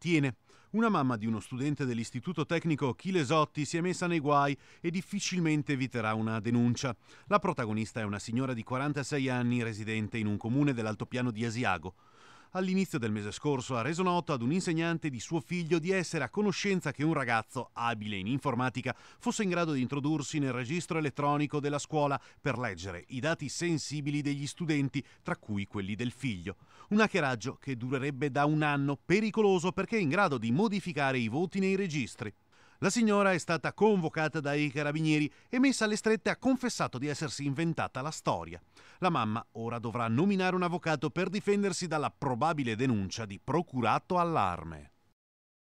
tiene. Una mamma di uno studente dell'istituto tecnico Chilesotti si è messa nei guai e difficilmente eviterà una denuncia. La protagonista è una signora di 46 anni residente in un comune dell'altopiano di Asiago all'inizio del mese scorso ha reso noto ad un insegnante di suo figlio di essere a conoscenza che un ragazzo abile in informatica fosse in grado di introdursi nel registro elettronico della scuola per leggere i dati sensibili degli studenti, tra cui quelli del figlio. Un hackeraggio che durerebbe da un anno, pericoloso perché è in grado di modificare i voti nei registri. La signora è stata convocata dai carabinieri e messa alle strette ha confessato di essersi inventata la storia. La mamma ora dovrà nominare un avvocato per difendersi dalla probabile denuncia di procurato allarme.